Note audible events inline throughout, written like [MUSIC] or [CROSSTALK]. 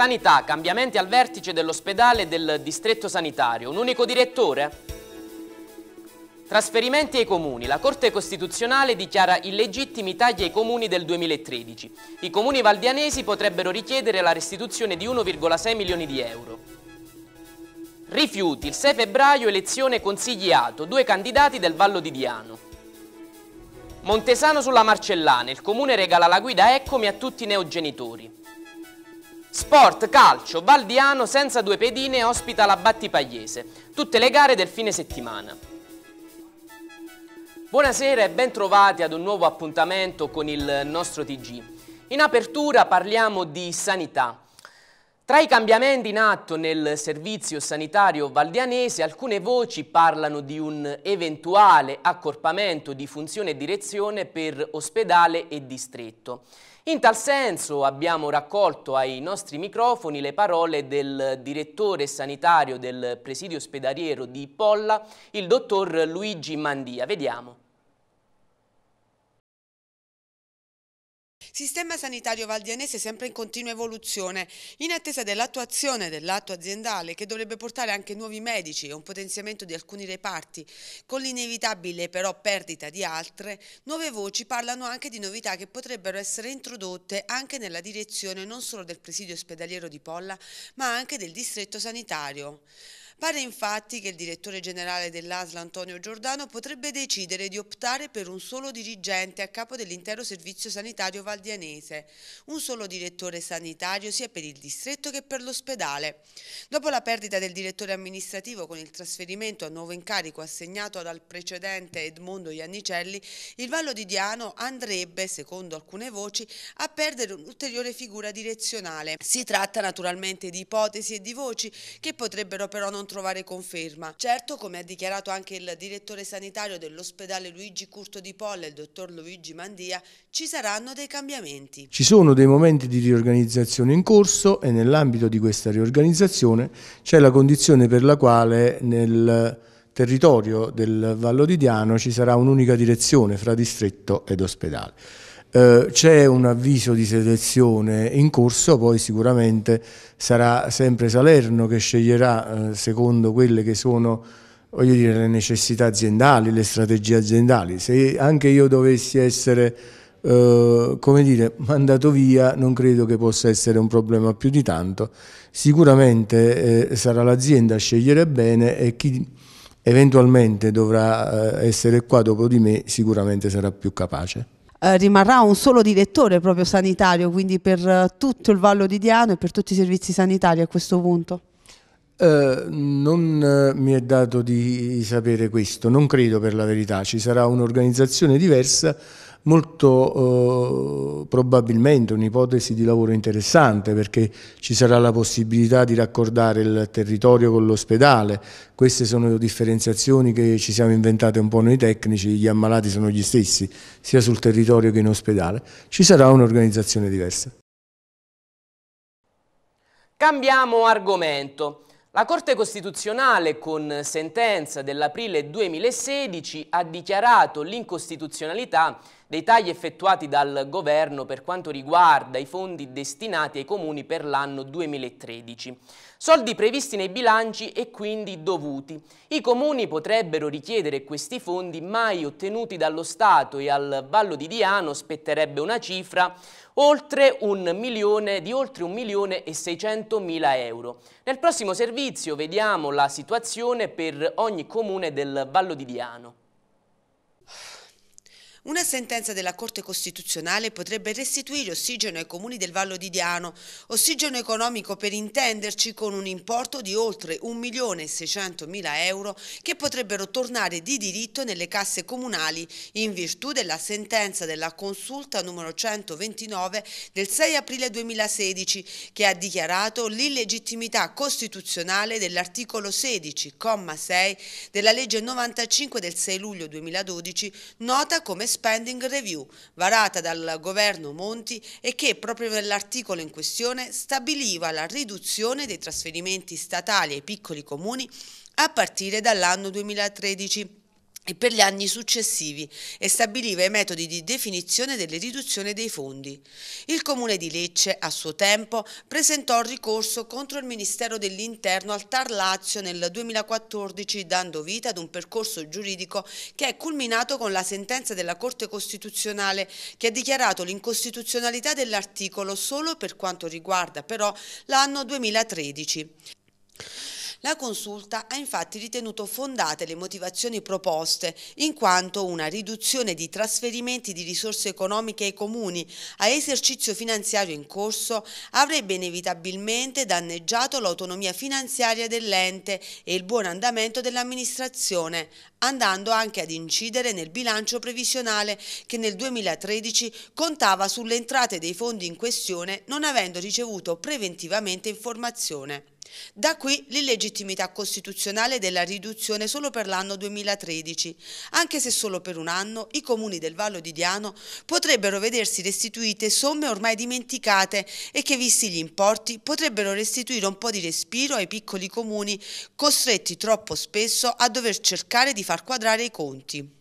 Sanità, cambiamenti al vertice dell'ospedale e del distretto sanitario, un unico direttore? Trasferimenti ai comuni. La Corte Costituzionale dichiara illegittimi tagli ai comuni del 2013. I comuni valdianesi potrebbero richiedere la restituzione di 1,6 milioni di euro. Rifiuti. Il 6 febbraio elezione consigliato. Due candidati del Vallo di Diano. Montesano sulla Marcellana. Il comune regala la guida Eccomi a tutti i neogenitori. Sport Calcio Valdiano senza due pedine ospita la Battipagliese, tutte le gare del fine settimana. Buonasera e ben trovati ad un nuovo appuntamento con il nostro TG. In apertura parliamo di sanità. Tra i cambiamenti in atto nel servizio sanitario valdianese alcune voci parlano di un eventuale accorpamento di funzione e direzione per ospedale e distretto. In tal senso abbiamo raccolto ai nostri microfoni le parole del direttore sanitario del presidio ospedaliero di Polla, il dottor Luigi Mandia. Vediamo. Sistema sanitario valdianese sempre in continua evoluzione, in attesa dell'attuazione dell'atto aziendale che dovrebbe portare anche nuovi medici e un potenziamento di alcuni reparti, con l'inevitabile però perdita di altre, nuove voci parlano anche di novità che potrebbero essere introdotte anche nella direzione non solo del presidio ospedaliero di Polla, ma anche del distretto sanitario. Pare infatti che il direttore generale dell'ASL Antonio Giordano potrebbe decidere di optare per un solo dirigente a capo dell'intero servizio sanitario valdianese, un solo direttore sanitario sia per il distretto che per l'ospedale. Dopo la perdita del direttore amministrativo con il trasferimento a nuovo incarico assegnato dal precedente Edmondo Iannicelli, il Vallo di Diano andrebbe, secondo alcune voci, a perdere un'ulteriore figura direzionale. Si tratta naturalmente di ipotesi e di voci che potrebbero però non trovare conferma. Certo, come ha dichiarato anche il direttore sanitario dell'ospedale Luigi Curto di Polla, il dottor Luigi Mandia, ci saranno dei cambiamenti. Ci sono dei momenti di riorganizzazione in corso e nell'ambito di questa riorganizzazione c'è la condizione per la quale nel territorio del Vallo di Diano ci sarà un'unica direzione fra distretto ed ospedale. Eh, c'è un avviso di selezione in corso, poi sicuramente sarà sempre Salerno che sceglierà eh, secondo quelle che sono dire, le necessità aziendali, le strategie aziendali. Se anche io dovessi essere eh, come dire, mandato via non credo che possa essere un problema più di tanto. Sicuramente eh, sarà l'azienda a scegliere bene e chi eventualmente dovrà eh, essere qua dopo di me sicuramente sarà più capace. Eh, rimarrà un solo direttore proprio sanitario, quindi per eh, tutto il Vallo di Diano e per tutti i servizi sanitari a questo punto? Eh, non eh, mi è dato di sapere questo, non credo per la verità, ci sarà un'organizzazione diversa molto eh, probabilmente un'ipotesi di lavoro interessante perché ci sarà la possibilità di raccordare il territorio con l'ospedale, queste sono differenziazioni che ci siamo inventate un po' noi tecnici, gli ammalati sono gli stessi sia sul territorio che in ospedale, ci sarà un'organizzazione diversa. Cambiamo argomento. La Corte Costituzionale con sentenza dell'aprile 2016 ha dichiarato l'incostituzionalità dei tagli effettuati dal governo per quanto riguarda i fondi destinati ai comuni per l'anno 2013 soldi previsti nei bilanci e quindi dovuti. I comuni potrebbero richiedere questi fondi mai ottenuti dallo Stato e al Vallo di Diano spetterebbe una cifra oltre un milione, di oltre 1 milione e 600 mila euro. Nel prossimo servizio vediamo la situazione per ogni comune del Vallo di Diano. Una sentenza della Corte Costituzionale potrebbe restituire ossigeno ai comuni del Vallo di Diano, ossigeno economico per intenderci con un importo di oltre 1.600.000 euro che potrebbero tornare di diritto nelle casse comunali in virtù della sentenza della Consulta numero 129 del 6 aprile 2016 che ha dichiarato l'illegittimità costituzionale dell'articolo 16,6 della legge 95 del 6 luglio 2012 nota come Spending Review, varata dal governo Monti e che proprio nell'articolo in questione stabiliva la riduzione dei trasferimenti statali ai piccoli comuni a partire dall'anno 2013 e per gli anni successivi e stabiliva i metodi di definizione delle riduzioni dei fondi. Il Comune di Lecce, a suo tempo, presentò ricorso contro il Ministero dell'Interno al Tar Lazio nel 2014, dando vita ad un percorso giuridico che è culminato con la sentenza della Corte Costituzionale che ha dichiarato l'incostituzionalità dell'articolo solo per quanto riguarda però l'anno 2013. La consulta ha infatti ritenuto fondate le motivazioni proposte, in quanto una riduzione di trasferimenti di risorse economiche ai comuni a esercizio finanziario in corso avrebbe inevitabilmente danneggiato l'autonomia finanziaria dell'ente e il buon andamento dell'amministrazione, andando anche ad incidere nel bilancio previsionale che nel 2013 contava sulle entrate dei fondi in questione non avendo ricevuto preventivamente informazione. Da qui l'illegittimità costituzionale della riduzione solo per l'anno 2013, anche se solo per un anno i comuni del Vallo di Diano potrebbero vedersi restituite somme ormai dimenticate e che, visti gli importi, potrebbero restituire un po' di respiro ai piccoli comuni costretti troppo spesso a dover cercare di far quadrare i conti.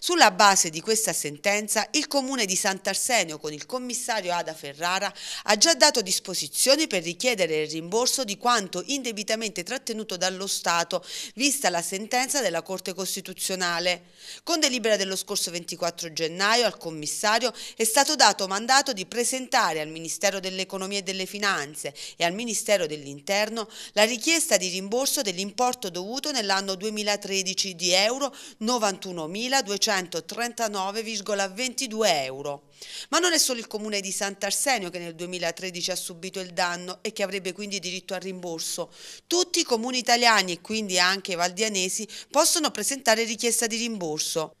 Sulla base di questa sentenza, il Comune di Sant'Arsenio con il commissario Ada Ferrara ha già dato disposizioni per richiedere il rimborso di quanto indebitamente trattenuto dallo Stato, vista la sentenza della Corte Costituzionale. Con delibera dello scorso 24 gennaio al commissario è stato dato mandato di presentare al Ministero dell'Economia e delle Finanze e al Ministero dell'Interno la richiesta di rimborso dell'importo dovuto nell'anno 2013 di euro 91.000 1.239,22 euro. Ma non è solo il comune di Sant'Arsenio che nel 2013 ha subito il danno e che avrebbe quindi diritto al rimborso. Tutti i comuni italiani e quindi anche i valdianesi possono presentare richiesta di rimborso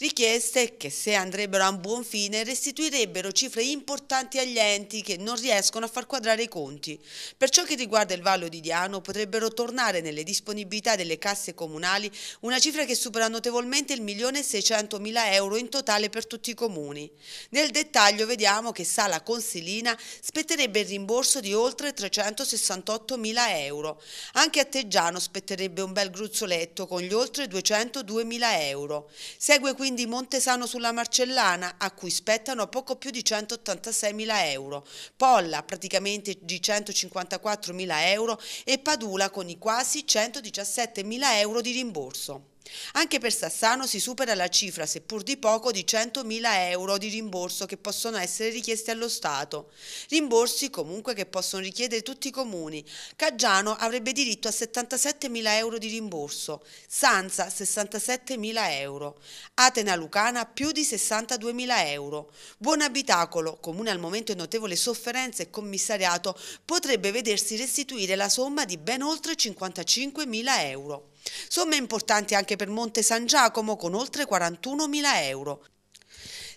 richieste che se andrebbero a un buon fine restituirebbero cifre importanti agli enti che non riescono a far quadrare i conti. Per ciò che riguarda il Vallo di Diano potrebbero tornare nelle disponibilità delle casse comunali una cifra che supera notevolmente il 1.600.000 euro in totale per tutti i comuni. Nel dettaglio vediamo che Sala Consilina spetterebbe il rimborso di oltre 368.000 euro. Anche a Teggiano spetterebbe un bel gruzzoletto con gli oltre 202.000 euro. Segue quindi quindi Montesano sulla Marcellana, a cui spettano poco più di 186.000 euro, Polla praticamente di 154.000 euro e Padula con i quasi 117.000 euro di rimborso. Anche per Sassano si supera la cifra, seppur di poco, di 100.000 euro di rimborso che possono essere richiesti allo Stato. Rimborsi comunque che possono richiedere tutti i comuni. Caggiano avrebbe diritto a 77.000 euro di rimborso, Sanza 67.000 euro, Atena Lucana più di 62.000 euro. Buon Abitacolo, comune al momento in notevole sofferenza e commissariato, potrebbe vedersi restituire la somma di ben oltre 55.000 euro. Somme importanti anche per Monte San Giacomo con oltre 41.000 euro.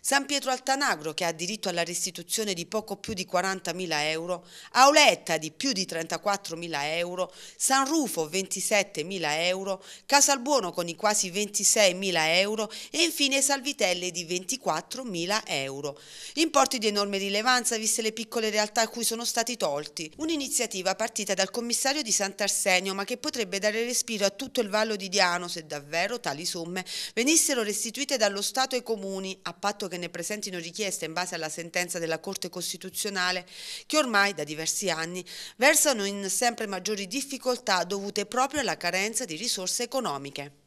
San Pietro Altanagro, che ha diritto alla restituzione di poco più di 40.000 euro, Auletta di più di 34.000 euro, San Rufo 27.000 euro, Casalbuono con i quasi 26.000 euro e infine Salvitelle di 24.000 euro. Importi di enorme rilevanza viste le piccole realtà a cui sono stati tolti. Un'iniziativa partita dal commissario di Sant'Arsenio ma che potrebbe dare respiro a tutto il Vallo di Diano se davvero tali somme venissero restituite dallo Stato ai comuni a patto che che ne presentino richiesta in base alla sentenza della Corte Costituzionale che ormai da diversi anni versano in sempre maggiori difficoltà dovute proprio alla carenza di risorse economiche.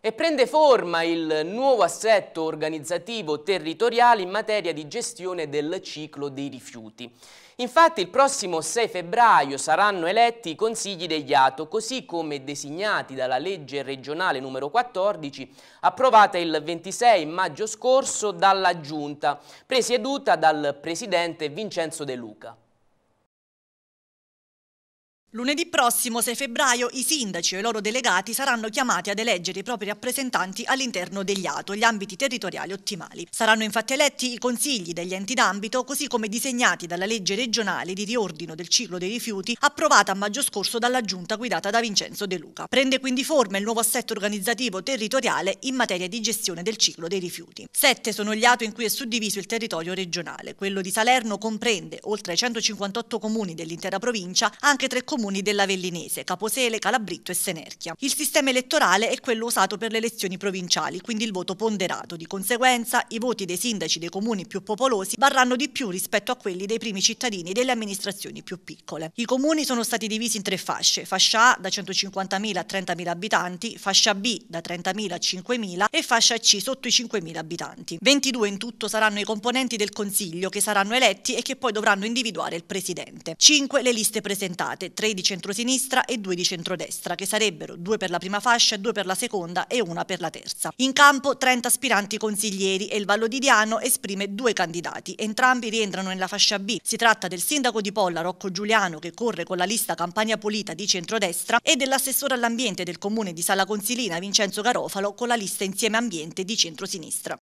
E prende forma il nuovo assetto organizzativo territoriale in materia di gestione del ciclo dei rifiuti. Infatti il prossimo 6 febbraio saranno eletti i consigli degli ATO, così come designati dalla legge regionale numero 14, approvata il 26 maggio scorso dalla Giunta, presieduta dal presidente Vincenzo De Luca. Lunedì prossimo, 6 febbraio, i sindaci e i loro delegati saranno chiamati ad eleggere i propri rappresentanti all'interno degli ATO, gli ambiti territoriali ottimali. Saranno infatti eletti i consigli degli enti d'ambito, così come disegnati dalla legge regionale di riordino del ciclo dei rifiuti, approvata a maggio scorso dalla giunta guidata da Vincenzo De Luca. Prende quindi forma il nuovo assetto organizzativo territoriale in materia di gestione del ciclo dei rifiuti. Sette sono gli ATO in cui è suddiviso il territorio regionale. Quello di Salerno comprende, oltre ai 158 comuni dell'intera provincia, anche tre comuni comuni dell'Avellinese, Caposele, Calabritto e Senerchia. Il sistema elettorale è quello usato per le elezioni provinciali, quindi il voto ponderato. Di conseguenza, i voti dei sindaci dei comuni più popolosi varranno di più rispetto a quelli dei primi cittadini delle amministrazioni più piccole. I comuni sono stati divisi in tre fasce, fascia A da 150.000 a 30.000 abitanti, fascia B da 30.000 a 5.000 e fascia C sotto i 5.000 abitanti. 22 in tutto saranno i componenti del Consiglio che saranno eletti e che poi dovranno individuare il Presidente. 5 le liste presentate, 3 di centrosinistra e due di centrodestra, che sarebbero due per la prima fascia, due per la seconda e una per la terza. In campo 30 aspiranti consiglieri e il Vallo di Diano esprime due candidati. Entrambi rientrano nella fascia B. Si tratta del sindaco di Polla Rocco Giuliano che corre con la lista Campania Pulita di centrodestra e dell'assessore all'ambiente del comune di Sala Consilina Vincenzo Garofalo con la lista Insieme Ambiente di centrosinistra.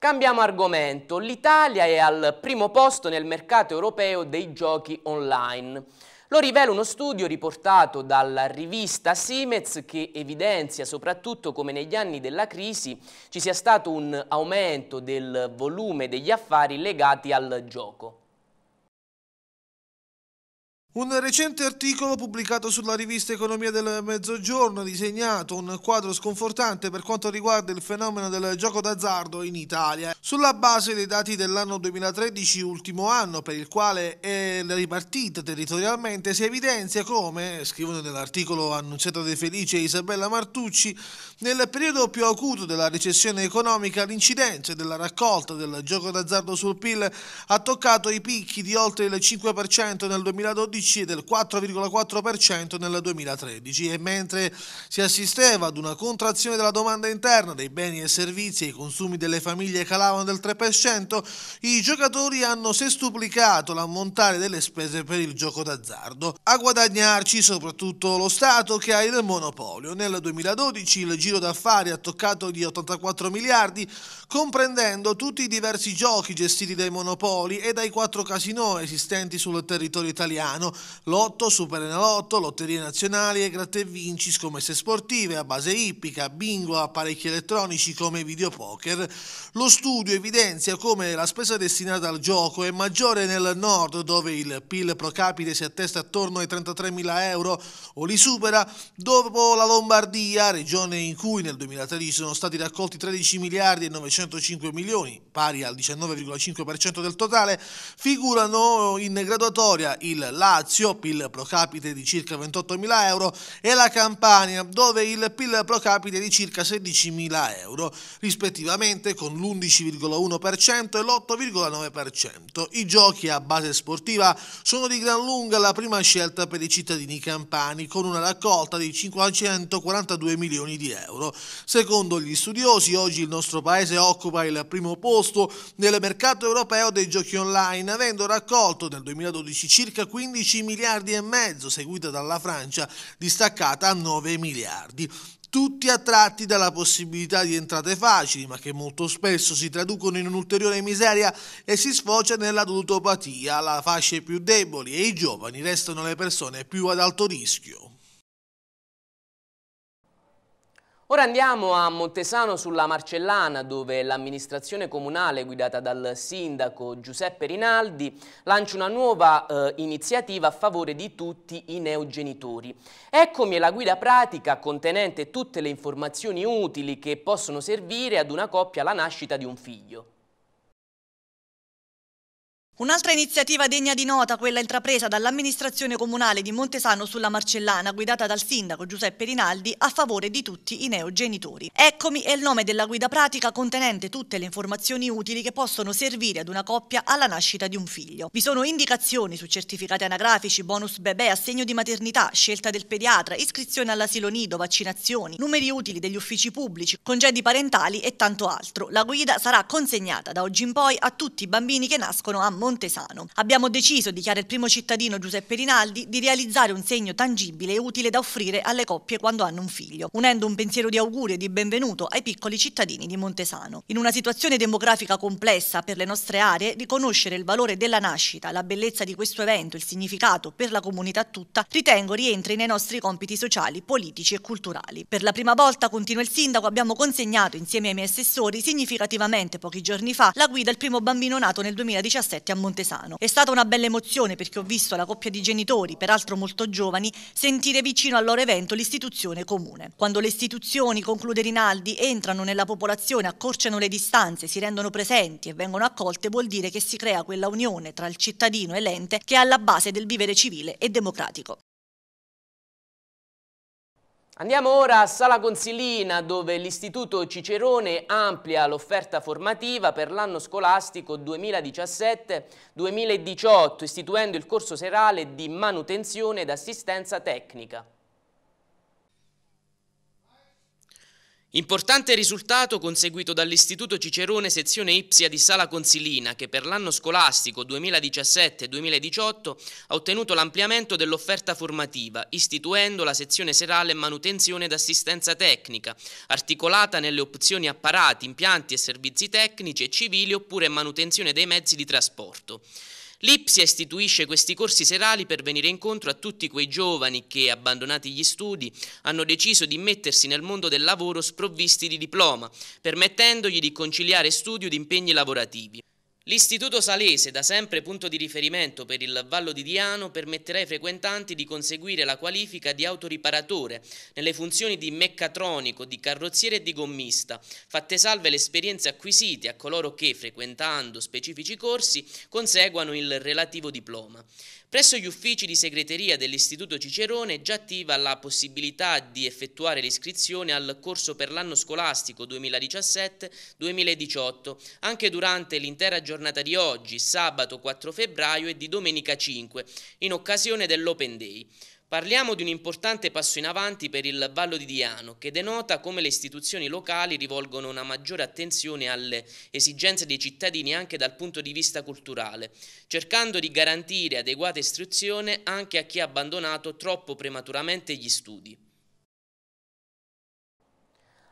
Cambiamo argomento. L'Italia è al primo posto nel mercato europeo dei giochi online. Lo rivela uno studio riportato dalla rivista Simez che evidenzia soprattutto come negli anni della crisi ci sia stato un aumento del volume degli affari legati al gioco. Un recente articolo pubblicato sulla rivista Economia del Mezzogiorno ha disegnato un quadro sconfortante per quanto riguarda il fenomeno del gioco d'azzardo in Italia. Sulla base dei dati dell'anno 2013, ultimo anno per il quale è ripartita territorialmente, si evidenzia come, scrivono nell'articolo annunciato dai Felice e Isabella Martucci, nel periodo più acuto della recessione economica l'incidenza della raccolta del gioco d'azzardo sul PIL ha toccato i picchi di oltre il 5% nel 2012 2012 e del 4,4% nel 2013 e mentre si assisteva ad una contrazione della domanda interna dei beni e servizi e i consumi delle famiglie calavano del 3%, i giocatori hanno sestuplicato l'ammontare delle spese per il gioco d'azzardo. A guadagnarci soprattutto lo Stato che ha il monopolio. Nel 2012 il giro d'affari ha toccato gli 84 miliardi, comprendendo tutti i diversi giochi gestiti dai monopoli e dai quattro casinò esistenti sul territorio italiano, vinceranno Lotto, Superenalotto, Lotterie Nazionali e Gratte Vinci, scommesse sportive a base ippica, bingo, apparecchi elettronici come videopoker. Lo studio evidenzia come la spesa destinata al gioco è maggiore nel nord dove il PIL pro capite si attesta attorno ai 33.000 euro o li supera, dopo la Lombardia, regione in cui nel 2013 sono stati raccolti 13 miliardi e 905 milioni, pari al 19,5% del totale, figurano in graduatoria il Lazio Lazio, PIL pro capite di circa 28.000 euro, e la Campania, dove il PIL pro capite è di circa 16.000 euro, rispettivamente con l'11,1% e l'8,9%. I giochi a base sportiva sono di gran lunga la prima scelta per i cittadini campani, con una raccolta di 542 milioni di euro. Secondo gli studiosi, oggi il nostro paese occupa il primo posto nel mercato europeo dei giochi online, avendo raccolto nel 2012 circa 15 11 miliardi e mezzo, seguita dalla Francia distaccata a 9 miliardi tutti attratti dalla possibilità di entrate facili, ma che molto spesso si traducono in un'ulteriore miseria e si sfocia nella ludopatia, la fasce più deboli e i giovani restano le persone più ad alto rischio. Ora andiamo a Montesano sulla Marcellana dove l'amministrazione comunale guidata dal sindaco Giuseppe Rinaldi lancia una nuova eh, iniziativa a favore di tutti i neogenitori. Eccomi la guida pratica contenente tutte le informazioni utili che possono servire ad una coppia alla nascita di un figlio. Un'altra iniziativa degna di nota, quella intrapresa dall'amministrazione comunale di Montesano sulla Marcellana, guidata dal sindaco Giuseppe Rinaldi, a favore di tutti i neogenitori. Eccomi è il nome della guida pratica contenente tutte le informazioni utili che possono servire ad una coppia alla nascita di un figlio. Vi sono indicazioni su certificati anagrafici, bonus bebè, assegno di maternità, scelta del pediatra, iscrizione all'asilo nido, vaccinazioni, numeri utili degli uffici pubblici, congedi parentali e tanto altro. La guida sarà consegnata da oggi in poi a tutti i bambini che nascono a Montesano Montesano. Abbiamo deciso, dichiara il primo cittadino Giuseppe Rinaldi, di realizzare un segno tangibile e utile da offrire alle coppie quando hanno un figlio, unendo un pensiero di augurio e di benvenuto ai piccoli cittadini di Montesano. In una situazione demografica complessa per le nostre aree, riconoscere il valore della nascita, la bellezza di questo evento, il significato per la comunità tutta, ritengo rientri nei nostri compiti sociali, politici e culturali. Per la prima volta, continua il sindaco, abbiamo consegnato insieme ai miei assessori significativamente pochi giorni fa la guida al primo bambino nato nel 2017 a Montesano. È stata una bella emozione perché ho visto la coppia di genitori, peraltro molto giovani, sentire vicino al loro evento l'istituzione comune. Quando le istituzioni, conclude Rinaldi, entrano nella popolazione, accorciano le distanze, si rendono presenti e vengono accolte, vuol dire che si crea quella unione tra il cittadino e l'ente che è alla base del vivere civile e democratico. Andiamo ora a Sala Consilina dove l'Istituto Cicerone amplia l'offerta formativa per l'anno scolastico 2017-2018 istituendo il corso serale di manutenzione ed assistenza tecnica. Importante risultato conseguito dall'Istituto Cicerone sezione Ipsia di Sala Consilina che per l'anno scolastico 2017-2018 ha ottenuto l'ampliamento dell'offerta formativa istituendo la sezione serale manutenzione ed assistenza tecnica articolata nelle opzioni apparati, impianti e servizi tecnici e civili oppure manutenzione dei mezzi di trasporto. L'Ipsia istituisce questi corsi serali per venire incontro a tutti quei giovani che, abbandonati gli studi, hanno deciso di mettersi nel mondo del lavoro sprovvisti di diploma, permettendogli di conciliare studio ed impegni lavorativi. L'Istituto Salese, da sempre punto di riferimento per il Vallo di Diano, permetterà ai frequentanti di conseguire la qualifica di autoriparatore nelle funzioni di meccatronico, di carrozziere e di gommista, fatte salve le esperienze acquisite a coloro che, frequentando specifici corsi, conseguano il relativo diploma. Presso gli uffici di segreteria dell'Istituto Cicerone è già attiva la possibilità di effettuare l'iscrizione al corso per l'anno scolastico 2017-2018, anche durante l'intera giornata di oggi, sabato 4 febbraio e di domenica 5, in occasione dell'Open Day. Parliamo di un importante passo in avanti per il Vallo di Diano, che denota come le istituzioni locali rivolgono una maggiore attenzione alle esigenze dei cittadini anche dal punto di vista culturale, cercando di garantire adeguata istruzione anche a chi ha abbandonato troppo prematuramente gli studi.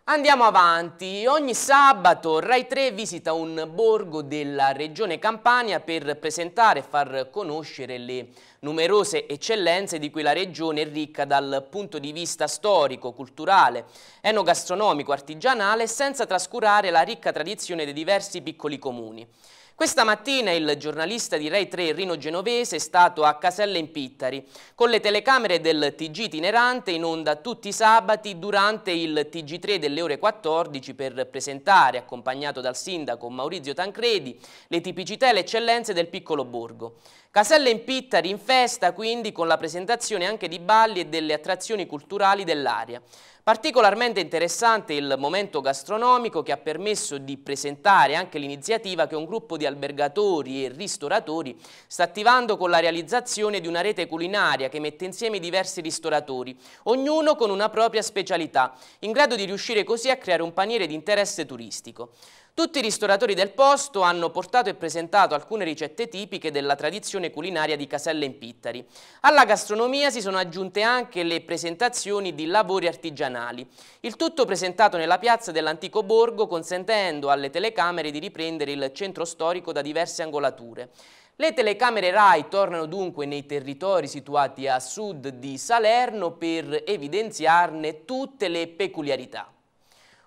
Andiamo avanti, ogni sabato Rai 3 visita un borgo della regione Campania per presentare e far conoscere le numerose eccellenze di cui la regione è ricca dal punto di vista storico, culturale, enogastronomico, artigianale, senza trascurare la ricca tradizione dei diversi piccoli comuni. Questa mattina il giornalista di Rai 3 Rino Genovese è stato a Casella in Pittari con le telecamere del TG itinerante in onda tutti i sabati durante il TG3 delle ore 14 per presentare, accompagnato dal sindaco Maurizio Tancredi, le tipicità e le eccellenze del piccolo borgo. Caselle in Pittari rinfesta quindi con la presentazione anche di balli e delle attrazioni culturali dell'area. Particolarmente interessante il momento gastronomico che ha permesso di presentare anche l'iniziativa che un gruppo di albergatori e ristoratori sta attivando con la realizzazione di una rete culinaria che mette insieme diversi ristoratori, ognuno con una propria specialità, in grado di riuscire così a creare un paniere di interesse turistico. Tutti i ristoratori del posto hanno portato e presentato alcune ricette tipiche della tradizione culinaria di Caselle in Pittari. Alla gastronomia si sono aggiunte anche le presentazioni di lavori artigianali. Il tutto presentato nella piazza dell'antico borgo consentendo alle telecamere di riprendere il centro storico da diverse angolature. Le telecamere RAI tornano dunque nei territori situati a sud di Salerno per evidenziarne tutte le peculiarità.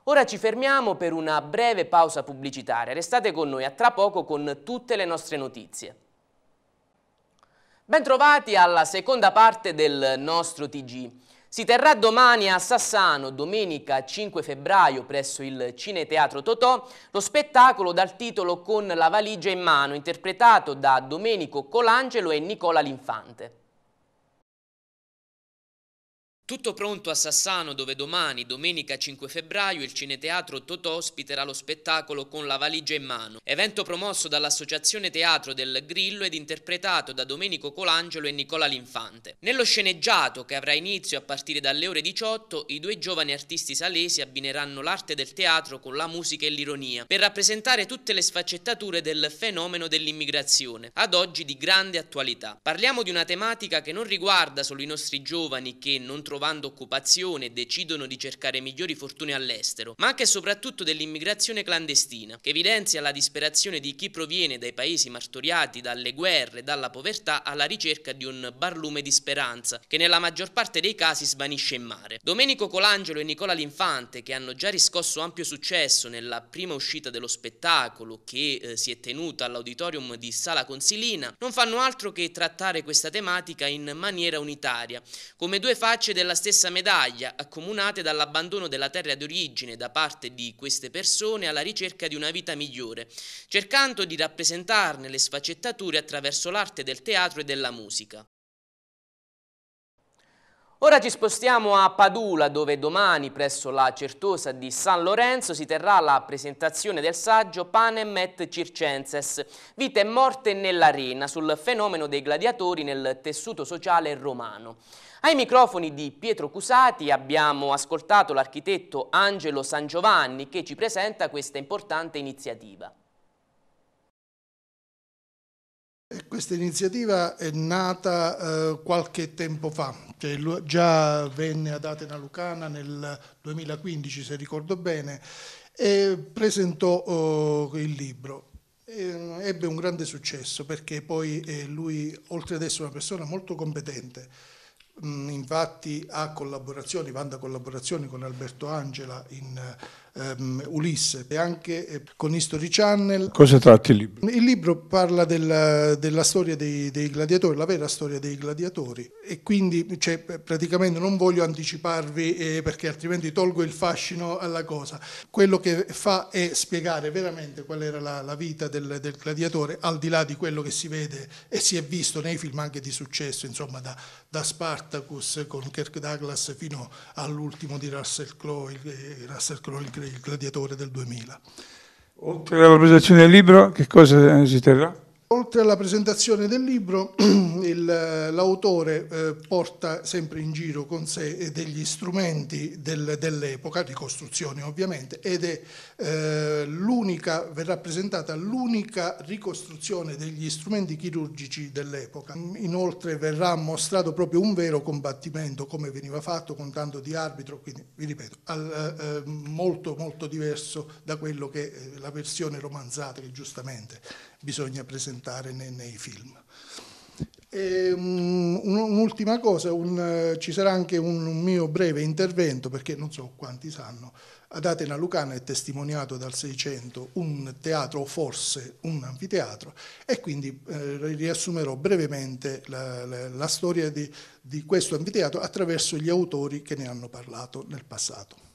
Ora ci fermiamo per una breve pausa pubblicitaria. Restate con noi a tra poco con tutte le nostre notizie. Bentrovati alla seconda parte del nostro TG. Si terrà domani a Sassano, domenica 5 febbraio, presso il Cineteatro Totò, lo spettacolo dal titolo Con la valigia in mano, interpretato da Domenico Colangelo e Nicola Linfante. Tutto pronto a Sassano dove domani, domenica 5 febbraio, il Cineteatro Totò ospiterà lo spettacolo Con la valigia in mano, evento promosso dall'Associazione Teatro del Grillo ed interpretato da Domenico Colangelo e Nicola Linfante. Nello sceneggiato, che avrà inizio a partire dalle ore 18, i due giovani artisti salesi abbineranno l'arte del teatro con la musica e l'ironia, per rappresentare tutte le sfaccettature del fenomeno dell'immigrazione, ad oggi di grande attualità. Parliamo di una tematica che non riguarda solo i nostri giovani che non trovano trovando occupazione e decidono di cercare migliori fortune all'estero, ma anche e soprattutto dell'immigrazione clandestina, che evidenzia la disperazione di chi proviene dai paesi martoriati dalle guerre, dalla povertà, alla ricerca di un barlume di speranza, che nella maggior parte dei casi svanisce in mare. Domenico Colangelo e Nicola Linfante, che hanno già riscosso ampio successo nella prima uscita dello spettacolo che eh, si è tenuta all'auditorium di Sala Consilina, non fanno altro che trattare questa tematica in maniera unitaria, come due facce della della stessa medaglia, accomunate dall'abbandono della terra d'origine da parte di queste persone alla ricerca di una vita migliore, cercando di rappresentarne le sfaccettature attraverso l'arte del teatro e della musica. Ora ci spostiamo a Padula dove domani presso la Certosa di San Lorenzo si terrà la presentazione del saggio Panem et Circenses, vita e morte nell'arena sul fenomeno dei gladiatori nel tessuto sociale romano. Ai microfoni di Pietro Cusati abbiamo ascoltato l'architetto Angelo San Giovanni che ci presenta questa importante iniziativa. Questa iniziativa è nata eh, qualche tempo fa, cioè, già venne ad Atena Lucana nel 2015 se ricordo bene e presentò eh, il libro. Eh, ebbe un grande successo perché poi eh, lui oltre ad essere una persona molto competente mm, infatti ha collaborazioni, vanda collaborazioni con Alberto Angela in um, Ulisse e anche eh, con History Channel. Cosa tratti il libro? Il libro parla della, della storia dei, dei, gladiatori, la vera storia dei gladiatori e quindi cioè, praticamente non voglio anticiparvi eh, perché altrimenti tolgo il fascino alla cosa. Quello che fa è spiegare veramente qual era la, la vita del, del, gladiatore al di là di quello che si vede e si è visto nei film anche di successo, insomma da, da Spartacus con Kirk Douglas fino all'ultimo di Russell Crowe, il, eh, Russell Crowe il il gladiatore del 2000. Oltre alla presentazione del libro, che cosa si Oltre alla presentazione del libro, [CLEARS THROAT] eh, l'autore eh, porta sempre in giro con sé eh, degli strumenti del, dell'epoca, ricostruzioni ovviamente, ed è eh, l'unica, verrà presentata l'unica ricostruzione degli strumenti chirurgici dell'epoca. Inoltre verrà mostrato proprio un vero combattimento, come veniva fatto con tanto di arbitro, quindi vi ripeto, al, eh, eh molto molto diverso da quello che la versione romanzata che giustamente bisogna presentare nei, nei film. E, ehm, um, un'ultima cosa, un, uh, ci sarà anche un, un, mio breve intervento perché non so quanti sanno, ad Atena Lucana è testimoniato dal 600 un teatro o forse un anfiteatro e quindi uh, riassumerò brevemente la, la, la storia di, di questo anfiteatro attraverso gli autori che ne hanno parlato nel passato.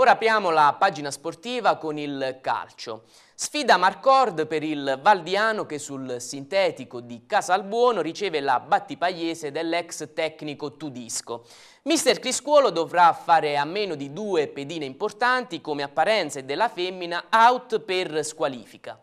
Ora apriamo la pagina sportiva con il calcio. Sfida Marcord per il Valdiano che sul sintetico di Casalbuono riceve la battipagliese dell'ex tecnico Tudisco. Mister Criscuolo dovrà fare a meno di due pedine importanti come apparenze della femmina out per squalifica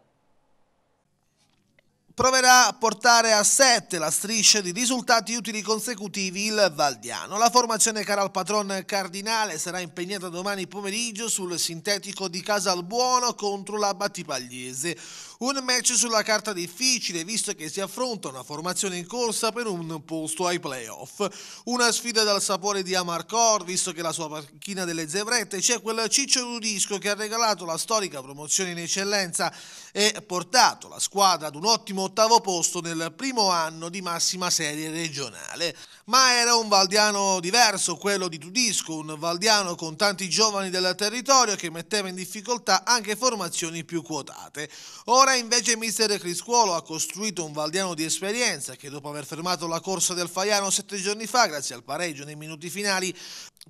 proverà a portare a 7 la striscia di risultati utili consecutivi il Valdiano. La formazione cara al patron cardinale sarà impegnata domani pomeriggio sul sintetico di Casalbuono contro la Battipagliese. Un match sulla carta difficile visto che si affronta una formazione in corsa per un posto ai playoff. Una sfida dal sapore di Amarcor visto che la sua panchina delle zebrette c'è quel Ciccio Rudisco che ha regalato la storica promozione in eccellenza e portato la squadra ad un ottimo ottavo posto nel primo anno di massima serie regionale. Ma era un valdiano diverso quello di Tudisco, un valdiano con tanti giovani del territorio che metteva in difficoltà anche formazioni più quotate. Ora Ora invece mister Criscuolo ha costruito un Valdiano di esperienza che dopo aver fermato la corsa del Faiano sette giorni fa grazie al pareggio nei minuti finali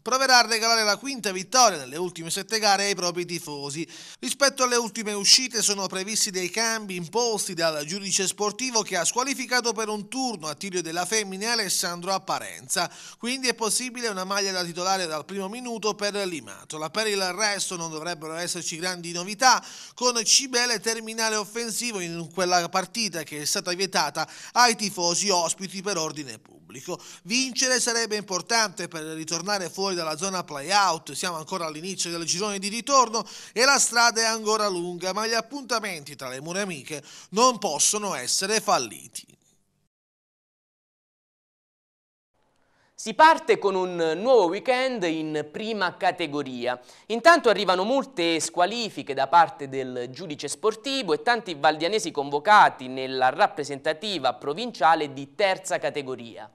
proverà a regalare la quinta vittoria nelle ultime sette gare ai propri tifosi. Rispetto alle ultime uscite sono previsti dei cambi imposti dal giudice sportivo che ha squalificato per un turno a tiro della Femmina Alessandro Apparenza, quindi è possibile una maglia da titolare dal primo minuto per Limatola. Per il resto non dovrebbero esserci grandi novità, con Cibele terminale offensivo offensivo in quella partita che è stata vietata ai tifosi ospiti per ordine pubblico. Vincere sarebbe importante per ritornare fuori dalla zona play-out, siamo ancora all'inizio del girone di ritorno e la strada è ancora lunga, ma gli appuntamenti tra le mura amiche non possono essere falliti. Si parte con un nuovo weekend in prima categoria. Intanto arrivano molte squalifiche da parte del giudice sportivo e tanti valdianesi convocati nella rappresentativa provinciale di terza categoria.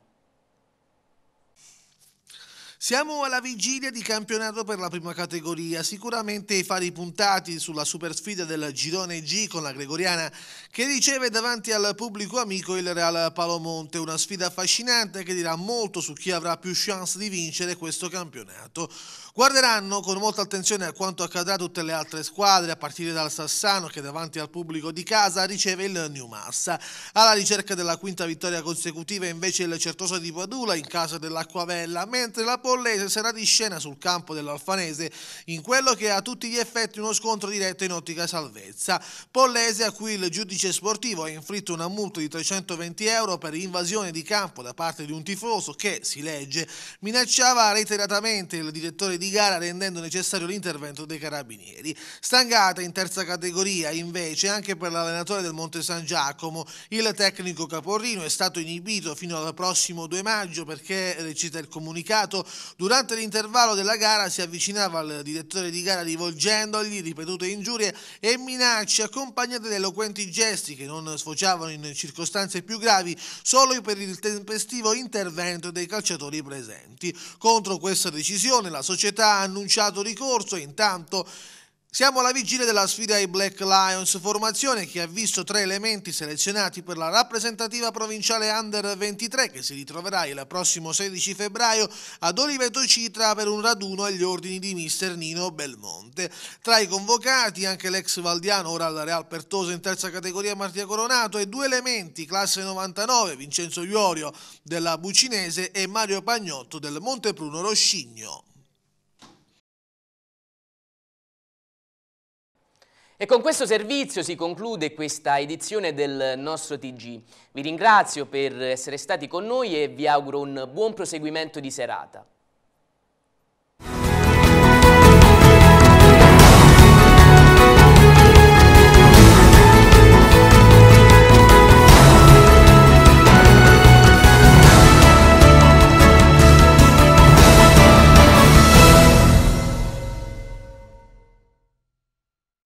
Siamo alla vigilia di campionato per la prima categoria, sicuramente i fari puntati sulla super sfida del girone G con la Gregoriana che riceve davanti al pubblico amico il Real Palomonte, una sfida affascinante che dirà molto su chi avrà più chance di vincere questo campionato. Guarderanno con molta attenzione a quanto accadrà tutte le altre squadre, a partire dal Sassano che davanti al pubblico di casa riceve il New Massa. Alla ricerca della quinta vittoria consecutiva invece il Certosa di Padula in casa dell'Acquavella, mentre la Pol Pollese sarà di scena sul campo dell'Alfanese in quello che è a tutti gli effetti uno scontro diretto in ottica salvezza. Pollese a cui il giudice sportivo ha inflitto una multa di 320 euro per invasione di campo da parte di un tifoso che, si legge, minacciava reiteratamente il direttore di gara rendendo necessario l'intervento dei carabinieri. Stangata in terza categoria invece anche per l'allenatore del Monte San Giacomo, il tecnico Caporrino è stato inibito fino al prossimo 2 maggio perché, recita il comunicato, Durante l'intervallo della gara si avvicinava al direttore di gara rivolgendogli ripetute ingiurie e minacce accompagnate da eloquenti gesti che non sfociavano in circostanze più gravi solo per il tempestivo intervento dei calciatori presenti. Contro questa decisione la società ha annunciato ricorso e intanto siamo alla vigilia della sfida ai Black Lions, formazione che ha visto tre elementi selezionati per la rappresentativa provinciale Under 23 che si ritroverà il prossimo 16 febbraio ad Oliveto Citra per un raduno agli ordini di mister Nino Belmonte. Tra i convocati anche l'ex Valdiano, ora al Real Pertosa in terza categoria Martia Coronato e due elementi, classe 99, Vincenzo Iorio della Bucinese e Mario Pagnotto del Montepruno Roscigno. E con questo servizio si conclude questa edizione del nostro TG. Vi ringrazio per essere stati con noi e vi auguro un buon proseguimento di serata.